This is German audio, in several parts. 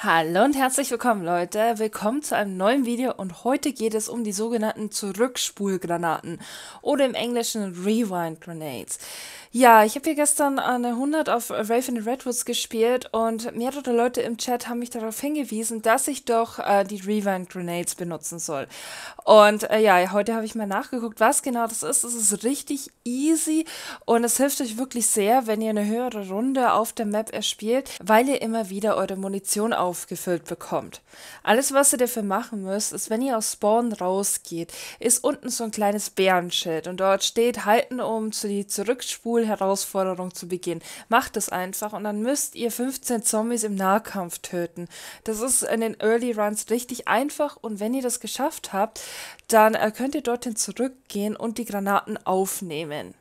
Hallo und herzlich willkommen Leute, willkommen zu einem neuen Video und heute geht es um die sogenannten Zurückspulgranaten oder im Englischen Rewind Grenades. Ja, ich habe hier gestern eine 100 auf Raven the Redwoods gespielt und mehrere Leute im Chat haben mich darauf hingewiesen, dass ich doch äh, die Rewind Grenades benutzen soll. Und äh, ja, heute habe ich mal nachgeguckt, was genau das ist. Es ist richtig easy und es hilft euch wirklich sehr, wenn ihr eine höhere Runde auf der Map erspielt, weil ihr immer wieder eure Munition aufgefüllt bekommt. Alles, was ihr dafür machen müsst, ist, wenn ihr aus Spawn rausgeht, ist unten so ein kleines Bärenschild und dort steht, halten um zu die Zurückspuren School-Herausforderung zu begehen. Macht es einfach und dann müsst ihr 15 Zombies im Nahkampf töten. Das ist in den Early Runs richtig einfach und wenn ihr das geschafft habt, dann äh, könnt ihr dorthin zurückgehen und die Granaten aufnehmen.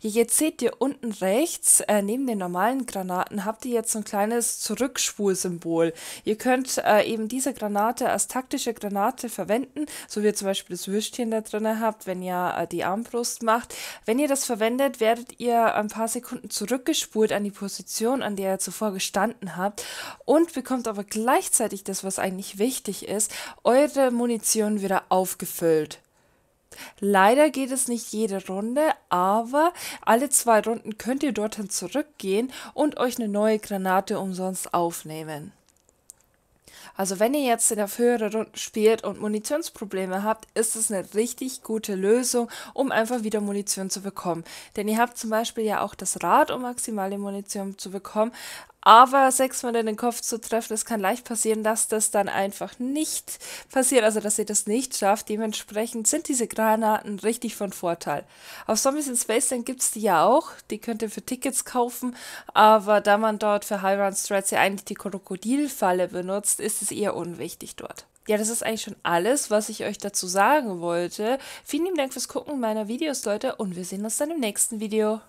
Jetzt seht ihr unten rechts, äh, neben den normalen Granaten, habt ihr jetzt so ein kleines Zurückspulsymbol. Ihr könnt äh, eben diese Granate als taktische Granate verwenden, so wie ihr zum Beispiel das Würstchen da drin habt, wenn ihr äh, die Armbrust macht. Wenn ihr das verwendet, werdet ihr ein paar Sekunden zurückgespult an die Position, an der ihr zuvor gestanden habt und bekommt aber gleichzeitig das, was eigentlich wichtig ist, eure Munition wieder aufgefüllt. Leider geht es nicht jede Runde, aber alle zwei Runden könnt ihr dorthin zurückgehen und euch eine neue Granate umsonst aufnehmen. Also wenn ihr jetzt in der höheren Runde spielt und Munitionsprobleme habt, ist es eine richtig gute Lösung, um einfach wieder Munition zu bekommen. Denn ihr habt zum Beispiel ja auch das Rad, um maximale Munition zu bekommen, aber sechsmal in den Kopf zu treffen, es kann leicht passieren, dass das dann einfach nicht passiert, also dass ihr das nicht schafft. Dementsprechend sind diese Granaten richtig von Vorteil. Auf Zombies in Space Land gibt es die ja auch, die könnt ihr für Tickets kaufen, aber da man dort für High Run Strats ja eigentlich die Krokodilfalle benutzt, ist es eher unwichtig dort. Ja, das ist eigentlich schon alles, was ich euch dazu sagen wollte. Vielen lieben Dank fürs Gucken meiner Videos, Leute, und wir sehen uns dann im nächsten Video.